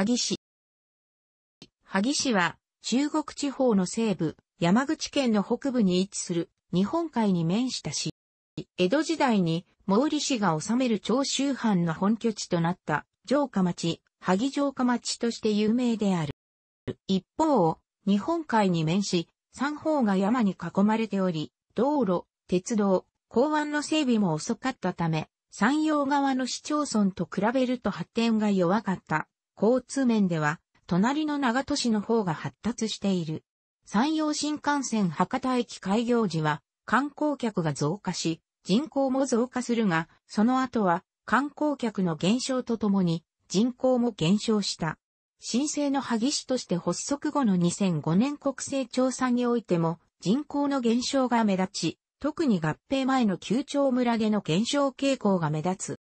萩市。萩市は、中国地方の西部、山口県の北部に位置する、日本海に面した市。江戸時代に、毛利氏が治める長州藩の本拠地となった、城下町、萩城下町として有名である。一方、日本海に面し、三方が山に囲まれており、道路、鉄道、港湾の整備も遅かったため、山陽側の市町村と比べると発展が弱かった交通面では、隣の長門市の方が発達している。山陽新幹線博多駅開業時は、観光客が増加し、人口も増加するが、その後は観光客の減少とともに人口も減少した。新生の萩市として発足後の2005年国勢調査においても人口の減少が目立ち、特に合併前の旧町村での減少傾向が目立つ。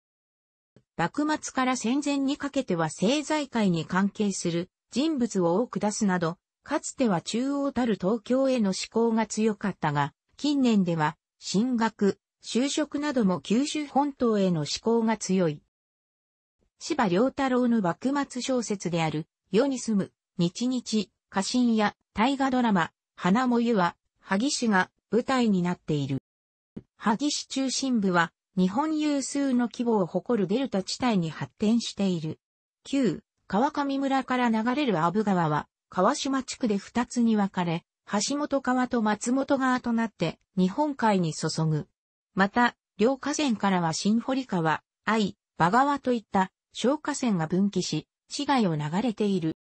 幕末から戦前にかけては政財界に関係する人物を多く出すなど、かつては中央たる東京への志向が強かったが、近年では、進学、就職なども九州本島への志向が強い。芝良太郎の幕末小説である、世に住む、日日、家臣や大河ドラマ、花も湯は、萩市が舞台になっている。萩市中心部は、日本有数の規模を誇るデルタ地帯に発展している。旧、川上村から流れる阿武川は、川島地区で2つに分かれ、橋本川と松本川となって日本海に注ぐ。また、両河川からは新堀川、愛、馬川といった小河川が分岐し、市街を流れている。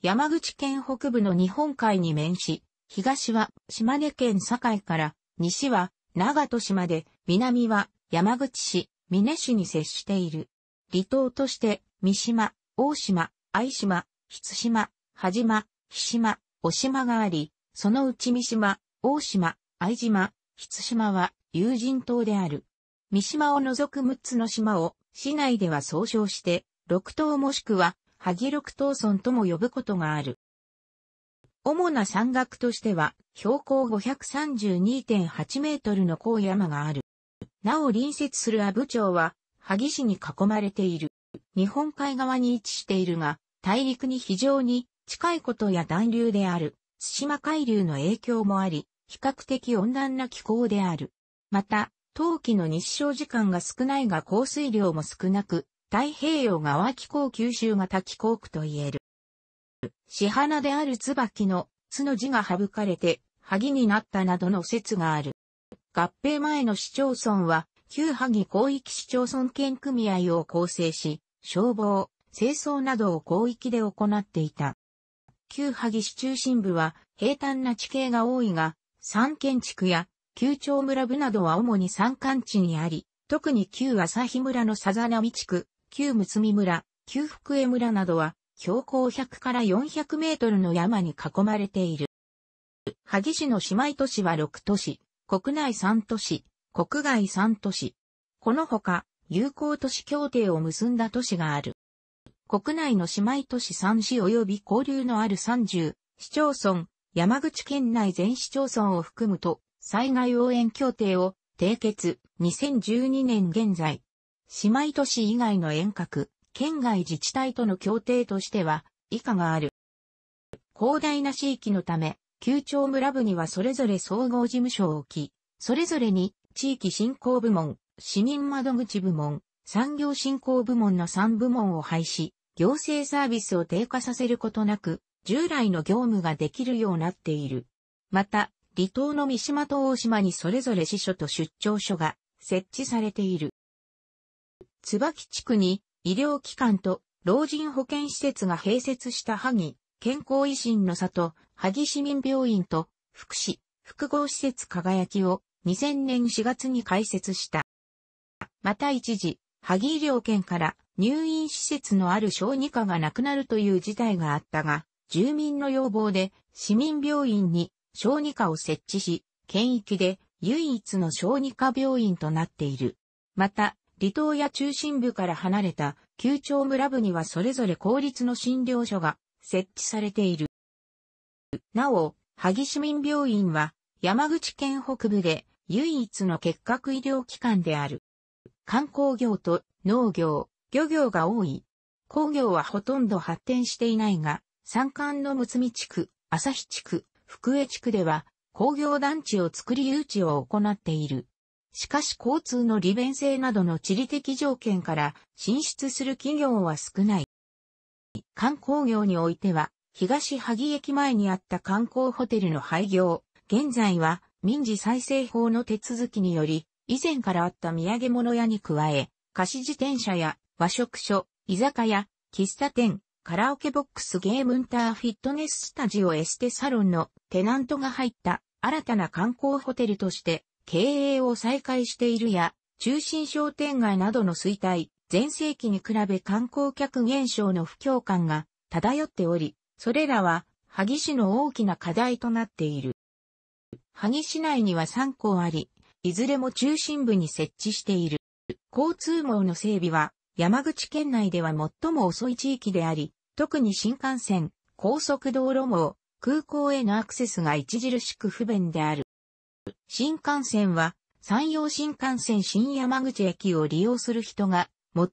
山口県北部の日本海に面し、東は島根県境から、西は長門島で南は山口市、美祢市に接している。離島として、三島、大島、愛島、筆島、波島、飛島、渡島があり、そのうち三島、大島、愛島、筆島は有人島である。三島を除く6つの島を、市内では総称して、六島もしくは、萩六島村とも呼ぶことがある。主な山岳としては、標高532.8メートルの高山がある。なお隣接する阿武町は、萩市に囲まれている。日本海側に位置しているが、大陸に非常に近いことや暖流である、対馬海流の影響もあり、比較的温暖な気候である。また、冬季の日照時間が少ないが降水量も少なく、太平洋側気候吸収型気候区と言える。市花である椿の、津の字が省かれて、萩になったなどの説がある。合併前の市町村は、旧萩広域市町村県組合を構成し、消防、清掃などを広域で行っていた。旧萩市中心部は平坦な地形が多いが、三県地区や旧町村部などは主に山間地にあり、特に旧朝日村のさざ波地区、旧むつみ村、旧福江村などは標高100から400メートルの山に囲まれている。萩市の姉妹都市は6都市、国内3都市、国外3都市。このほか、友好都市協定を結んだ都市がある。国内の姉妹都市3市及び交流のある30市町村、山口県内全市町村を含むと、災害応援協定を締結、2012年現在。姉妹都市以外の遠隔、県外自治体との協定としては、以下がある。広大な地域のため、9町村部にはそれぞれ総合事務所を置き、それぞれに地域振興部門、市民窓口部門、産業振興部門の3部門を廃止、行政サービスを低下させることなく、従来の業務ができるようになっている。また、離島の三島と大島にそれぞれ支所と出張所が設置されている。椿地区に医療機関と老人保健施設が併設した萩、健康維新の里、萩市民病院と福祉、複合施設輝きを2000年4月に開設した。また一時、萩医療圏から入院施設のある小児科がなくなるという事態があったが、住民の要望で市民病院に小児科を設置し、県域で唯一の小児科病院となっている。また、離島や中心部から離れた、旧町村部にはそれぞれ公立の診療所が設置されている。なお、萩市民病院は山口県北部で唯一の結核医療機関である。観光業と農業、漁業が多い。工業はほとんど発展していないが、山間の睦み地区、旭地区、福江地区では工業団地を作り誘致を行っている。しかし交通の利便性などの地理的条件から進出する企業は少ない。観光業においては、東萩駅前にあった観光ホテルの廃業、現在は民事再生法の手続きにより、以前からあった土産物屋に加え、貸し自転車や和食所、居酒屋、喫茶店、カラオケボックスゲームンターフィットネススタジオエステサロンのテナントが入った新たな観光ホテルとして経営を再開しているや、中心商店街などの衰退、前世紀に比べ観光客減少の不況感が漂っており、それらは萩市の大きな課題となっている。萩市内には3校あり、いずれも中心部に設置している。交通網の整備は山口県内では最も遅い地域であり、特に新幹線、高速道路網、空港へのアクセスが著しく不便である。新幹線は山陽新幹線新山口駅を利用する人が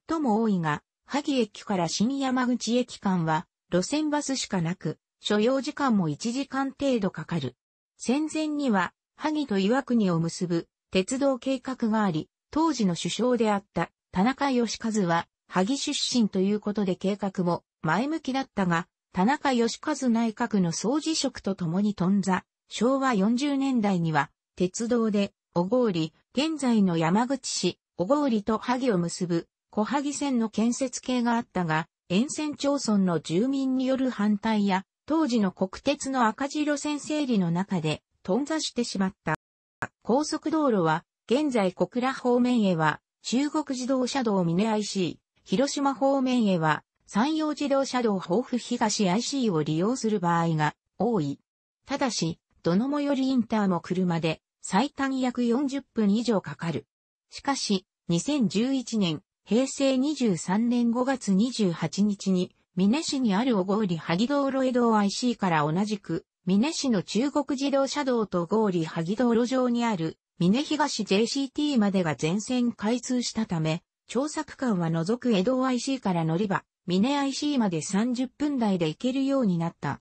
最も多いが、萩駅から新山口駅間は、路線バスしかなく、所要時間も1時間程度かかる。戦前には、萩と岩国を結ぶ鉄道計画があり、当時の首相であった田中義和は、萩出身ということで計画も前向きだったが、田中義和内閣の総辞職とともに頓挫、昭和40年代には、鉄道で、小郡、現在の山口市、小郡と萩を結ぶ小萩線の建設系があったが、沿線町村の住民による反対や、当時の国鉄の赤字路線整理の中で、頓挫してしまった。高速道路は、現在小倉方面へは、中国自動車道峰 IC、広島方面へは、山陽自動車道豊富東 IC を利用する場合が多い。ただし、どの最寄りインターも車で最短約40分以上かかる。しかし、2011年、平成23年5月28日に、祢市にある小郡萩道路江戸 IC から同じく、祢市の中国自動車道と小郡萩道路上にある、祢東 JCT までが全線開通したため、調査区間は除く江戸 IC から乗り場、祢 IC まで30分台で行けるようになった。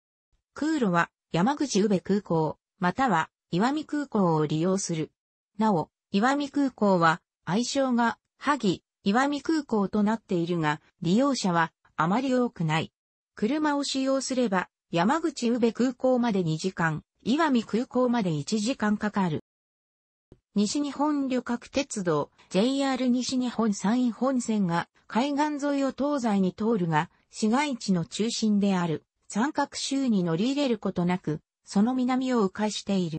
空路は山口宇部空港、または岩見空港を利用する。なお、岩見空港は愛称が萩岩見空港となっているが、利用者はあまり多くない。車を使用すれば、山口宇部空港まで2時間、岩見空港まで1時間かかる。西日本旅客鉄道 JR 西日本山陰本線が海岸沿いを東西に通るが、市街地の中心である三角州に乗り入れることなく、その南を迂回している。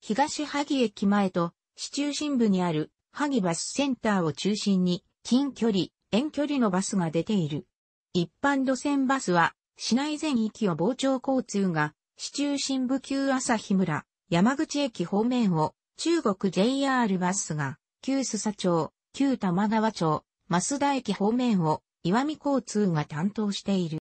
東萩駅前と市中心部にある萩バスセンターを中心に、近距離、遠距離のバスが出ている。一般路線バスは、市内全域を傍聴交通が、市中心部旧朝日村、山口駅方面を、中国 JR バスが、旧須佐町、旧玉川町、増田駅方面を、岩見交通が担当している。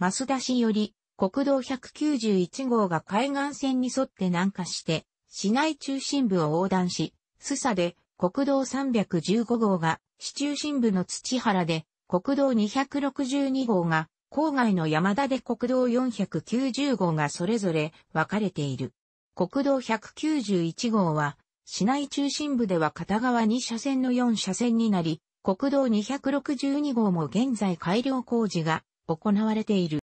増田市より、国道191号が海岸線に沿って南下して、市内中心部を横断し、須佐で国道315号が市中心部の土原で、国道262号が郊外の山田で国道490号がそれぞれ分かれている。国道191号は市内中心部では片側2車線の4車線になり、国道262号も現在改良工事が行われている。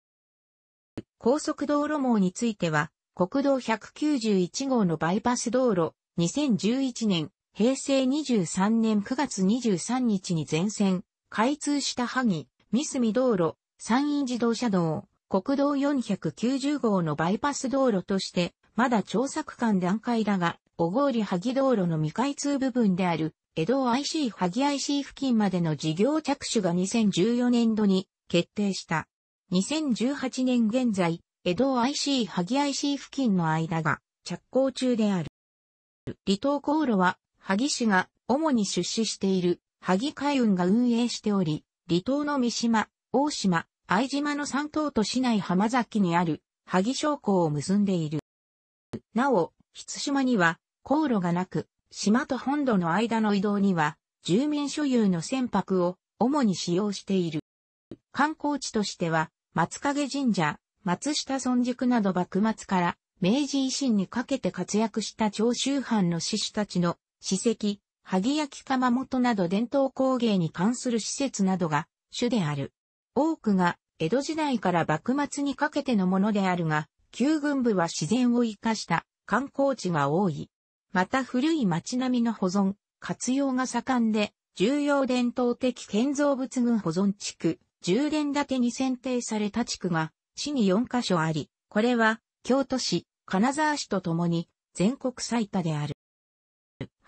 高速道路網については、国道191号のバイパス道路、2011年平成23年9月23日に全線、開通した萩、三隅道路、山陰自動車道、国道490号のバイパス道路として、まだ調査区間段階だが、小郡萩道路の未開通部分である、江戸 IC 萩 IC 付近までの事業着手が2014年度に決定した。2018年現在、江戸 IC 萩 IC 付近の間が着工中である。離島航路は萩市が主に出資している萩海運が運営しており、離島の三島、大島、藍島の三島と市内浜崎にある萩商港を結んでいる。なお、筆島には航路がなく、島と本土の間の移動には住民所有の船舶を主に使用している。観光地としては松影神社、松下村塾など幕末から明治維新にかけて活躍した長州藩の志士たちの史跡、萩焼窯元など伝統工芸に関する施設などが主である。多くが江戸時代から幕末にかけてのものであるが、旧軍部は自然を生かした観光地が多い。また古い町並みの保存、活用が盛んで、重要伝統的建造物群保存地区、1連建てに選定された地区が、市に4カ所あり、これは、京都市、金沢市とともに、全国最多である。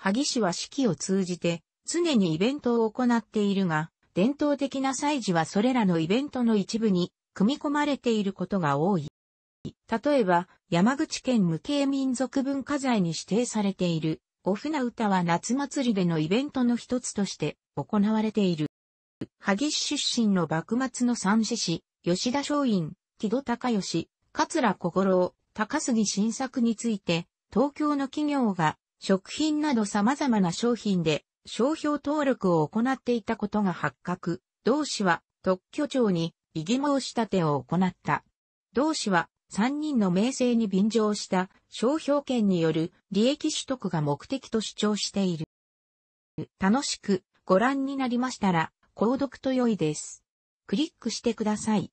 萩市は四季を通じて常にイベントを行っているが、伝統的な祭事はそれらのイベントの一部に組み込まれていることが多い。例えば、山口県無形民族文化財に指定されている、お船歌は夏祭りでのイベントの一つとして行われている。萩市出身の幕末の三子氏、吉田松陰、木戸孝義、桂小五郎、高杉晋作について、東京の企業が食品など様々な商品で商標登録を行っていたことが発覚。同氏は特許庁に異議申し立てを行った。同氏は3人の名声に便乗した商標権による利益取得が目的と主張している。楽しくご覧になりましたら、購読と良いです。クリックしてください。